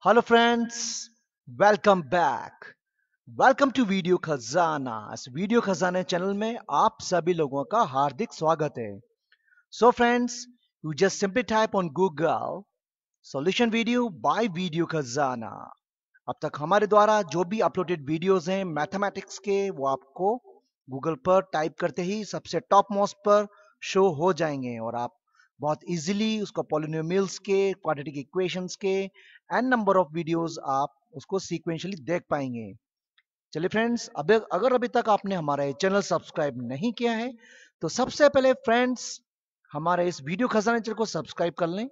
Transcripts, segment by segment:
Hello friends, welcome back. Welcome to Video Khazana. इस Video Khazana channel में आप सभी लोगों का हार्दिक स्वागत है So friends, you just simply type on Google solution video by Video Khazana. अब तक हमारे द्वारा जो भी अपलोडेड वीडियोस हैं मैथमेटिक्स के वो आपको गूगल पर टाइप करते ही सबसे टॉप मोस्ट पर शो हो जाएंगे और आप बहुत इजीली उसको पोलिनियोमिल्स के क्वाड्रेटिक इक्वेशंस के एंड नंबर ऑफ वीडियोस आप उसको सीक्वेंशियली देख पाएंगे चलिए फ्रेंड्स अब अगर अभी तक आपने हमारा ये चैनल सब्सक्राइब नहीं किया है तो सबसे पहले फ्रेंड्स हमारे इस वीडियो खजाना चैनल को सब्सक्राइब कर लें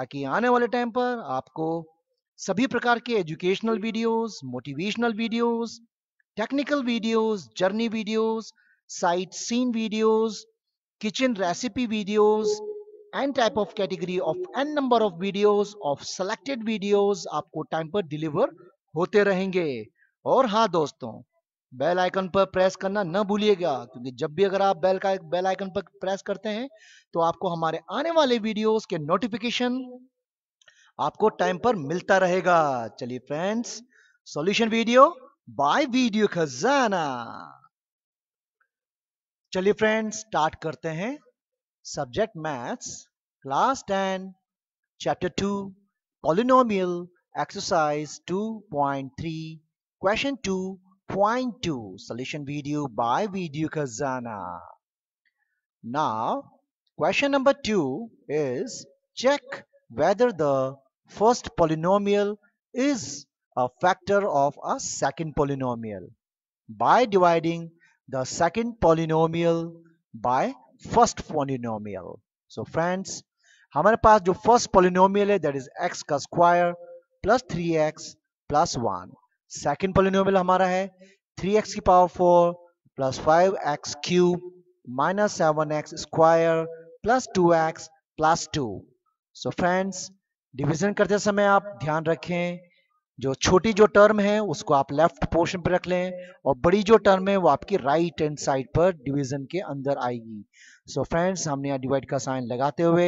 ताकि आने वाले टाइम पर आपको सभी प्रकार के educational videos motivational videos technical videos journey videos sightseeing videos kitchen recipe videos and type of category of an number of videos of selected videos आपको टाइम पर डिलीवर होते रहेंगे और हाँ दोस्तों बेल आइकन पर प्रेस करना न भूलिएगा क्योंकि जब भी अगर आप बेल का बेल आइकन पर प्रेस करते हैं तो आपको हमारे आने वाले वीडियोस के नोटिफिकेशन आपको टाइम पर मिलता रहेगा चलिए friends solution video by video Khazana चलिए फ्रेंड्स स्टार्ट करते हैं subject maths class 10 chapter 2 polynomial exercise 2.3 question 2.2 solution video by video kazana now question number 2 is check whether the first polynomial is a factor of a second polynomial by dividing the second polynomial by first polynomial so friends हमारे पास जो first polynomial है that is x का square plus three x plus one second polynomial हमारा है three x की power four plus five x cube minus seven x square plus two x plus two so friends division करते समय आप ध्यान रखें जो छोटी जो टर्म है उसको आप लेफ्ट पोर्शन पर रख लें और बड़ी जो टर्म है वो आपकी राइट हैंड साइड पर डिवीजन के अंदर आएगी सो so फ्रेंड्स हमने यहाँ डिवाइड का साइन लगाते हुए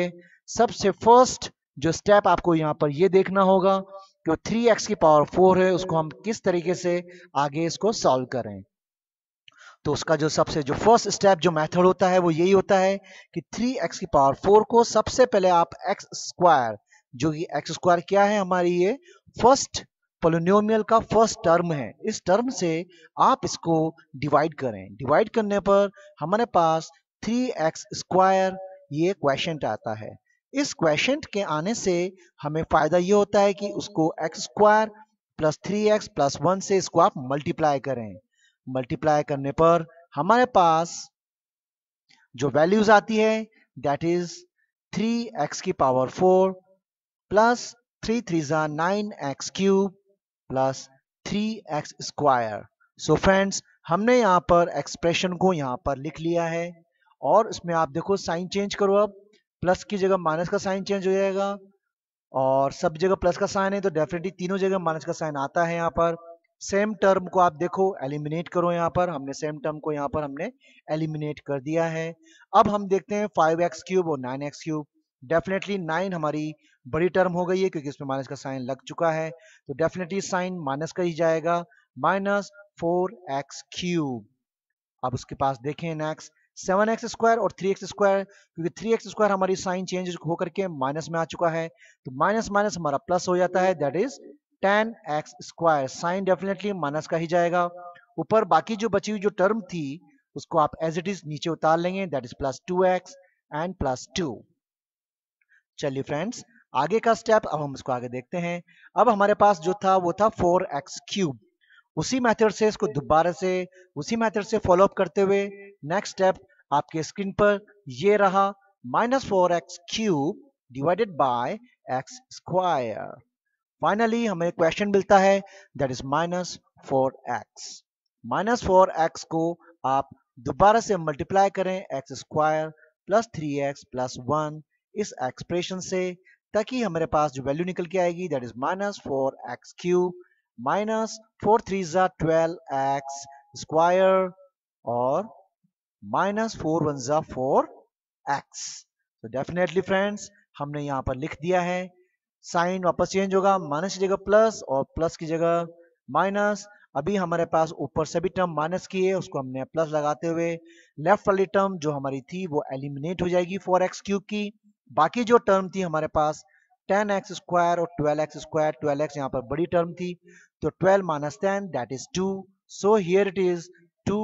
सबसे फर्स्ट जो स्टेप आपको यहाँ पर ये देखना होगा कि थ्री एक्स की पावर फोर है उसको हम किस तरीके से आगे इसको सॉल्व करें तो उसका जो सबसे जो फर्स्ट स्टेप जो मेथड होता है वो यही होता है कि थ्री एक्स की पावर फोर को सबसे पहले आप एक्स स्क्वायर जो कि एक्स स्क्वायर क्या है हमारी ये फर्स्ट पोलिनोमियल का फर्स्ट टर्म है इस टर्म से आप इसको डिवाइड करें डिवाइड करने पर हमारे पास थ्री एक्स स्क्वायर ये क्वेश्चन आता है इस क्वेश्चन के आने से हमें फायदा ये होता है कि उसको x square plus three x plus one से इसको आप मल्टीप्लाई करें मल्टीप्लाई करने पर हमारे पास जो वैल्यूज आती है दैट इज थ्री एक्स की power four plus three three जा nine x cube plus three x square so friends हमने यहाँ पर एक्सप्रेशन को यहाँ पर लिख लिया है और इसमें आप देखो साइन चेंज करो अब प्लस की जगह माइनस का साइन चेंज हो जाएगा और सब जगह प्लस का साइन है तो डेफिनेटली तीनों जगह माइनस का साइन आता है यहाँ पर सेम टर्म को आप देखो एलिमिनेट करो यहाँ पर हमने सेम टर्म को यहाँ पर हमने एलिमिनेट कर दिया है अब हम देखते हैं फाइव एक्स क्यूब और nine x cube definitely nine हमारी बड़ी टर्म हो गई है क्योंकि इसमें माइनस का साइन लग चुका है तो डेफिनेटली साइन माइनस का ही जाएगा माइनस फोर एक्स क्यूब अब उसके पास देखें नेक्स्ट सेवन एक्स स्क्वायर और थ्री एक्स स्क्वायर क्योंकि थ्री एक्स स्क्वायर हमारी साइन चेंज होकर के माइनस में आ चुका है तो माइनस माइनस हमारा प्लस हो जाता है that is ten x square sign definitely minus का ही जाएगा ऊपर बाकी जो बची हुई जो टर्म थी उसको आप एज इट इज नीचे उतार लेंगे that is plus two x and plus two चलिए फ्रेंड्स आगे का स्टेप अब हम इसको आगे देखते हैं अब हमारे पास जो था वो था फोर एक्स क्यूब उसी मेथड से इसको दोबारा से उसी मेथड से फॉलो अप करते हुए नेक्स्ट स्टेप आपके स्क्रीन पर ये रहा minus four x cube divided by x square finally हमें क्वेश्चन मिलता है that is minus four x minus four x को आप दोबारा से मल्टीप्लाई करें x square plus three x plus one इस एक्सप्रेशन से ताकि हमारे पास जो वैल्यू निकल के आएगी that is minus four x cube minus four three ज़ा ट्वेल्व एक्स स्क्वायर और माइनस फोर वन ज़ा फोर एक्स तो डेफिनेटली फ्रेंड्स हमने यहां पर लिख दिया है साइन वापस चेंज होगा माइनस की जगह प्लस और प्लस की जगह माइनस अभी हमारे पास ऊपर सभी टर्म माइनस की है उसको हमने प्लस लगाते हुए लेफ्ट वाली टर्म जो हमारी थी वो एलिमिनेट हो जाएगी फोर एक्स क्यूब की बाकी जो टर्म थी हमारे पास टेन एक्स स्क्वायर और twelve x square twelve x यहाँ पर बड़ी टर्म थी तो twelve minus ten that is two so here it is two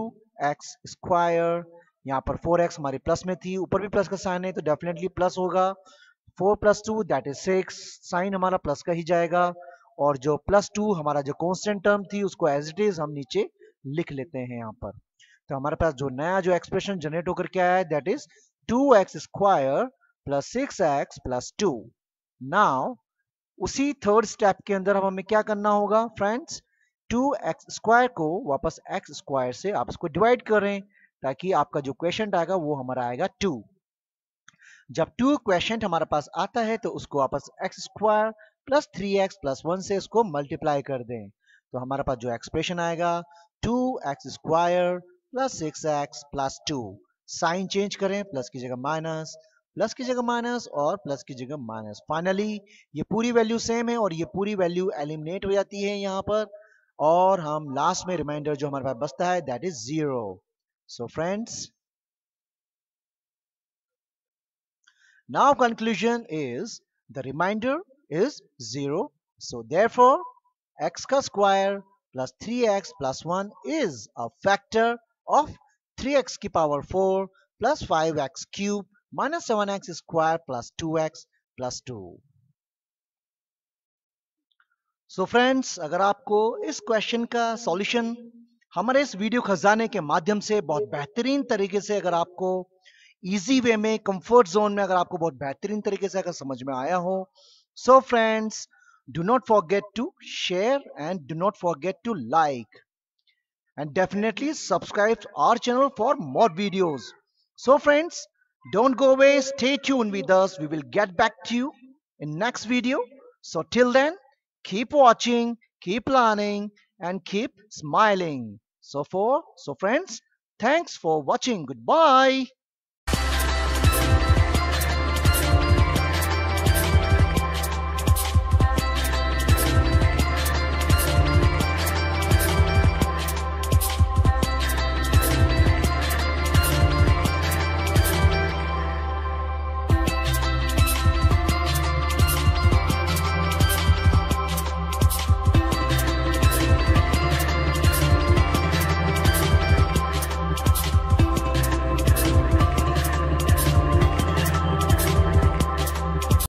x square यहाँ पर फोर एक्स हमारी प्लस में थी ऊपर भी प्लस का साइन है तो डेफिनेटली प्लस होगा four plus two that is six sign हमारा प्लस का ही जाएगा और जो प्लस टू हमारा जो कॉन्स्टेंट टर्म थी उसको एज इट इज हम नीचे लिख लेते हैं यहाँ पर तो हमारे पास जो नया जो एक्सप्रेशन जनरेट होकर क्या आया that is two x square plus six x plus two now उसी थर्ड स्टेप के अंदर अब हमें क्या करना होगा फ्रेंड्स टू एक्स स्क्वायर को वापस एक्स स्क्वायर से आप इसको डिवाइड करें ताकि आपका जो क्वेश्चन आएगा वो हमारा आएगा टू जब टू क्वेश्चन हमारे पास आता है तो उसको वापस x square plus three x plus one से इसको मल्टीप्लाई कर दें तो हमारे पास जो एक्सप्रेशन आएगा two x square plus six x plus two sign change करें प्लस की जगह माइनस प्लस की जगह माइनस और प्लस की जगह माइनस फाइनली ये पूरी वैल्यू सेम है और ये पूरी वैल्यू एलिमिनेट हो जाती है यहाँ पर और हम लास्ट में रिमाइंडर जो हमारे पास बचता है that is zero so friends conclusion is remainder is zero so there four x का square plus three x plus one is a factor of three x की power four plus five x cube minus 7x square plus 2x plus two so friends अगर आपको इस question का solution हमारे इस video खजाने के माध्यम से बहुत बेहतरीन तरीके से अगर आपको इजी वे में कंफर्ट जोन में अगर आपको बहुत बेहतरीन तरीके से अगर समझ में आया हो so friends do not forget to share and do not forget to like and definitely subscribe our channel for more videos so friends Don't go away. Stay tuned with us. We will get back to you in next video. So till then, keep watching, keep learning and keep smiling. So for, so friends, thanks for watching. Goodbye.